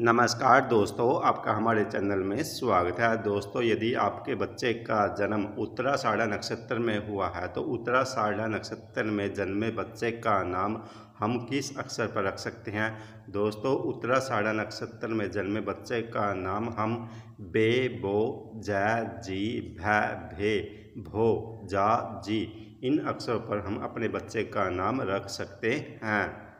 नमस्कार दोस्तों आपका हमारे चैनल में स्वागत है दोस्तों यदि आपके बच्चे का जन्म उत्तराषाढ़ा नक्षत्र में हुआ है तो उत्तराषाढ़ा नक्षत्र में जन्मे बच्चे का नाम हम किस अक्षर पर रख सकते हैं दोस्तों उत्तराषाढ़ा नक्षत्र में जन्मे बच्चे का नाम हम बे बो जय जी भ भे भो जा जी इन अक्षरों पर हम अपने बच्चे का नाम रख सकते हैं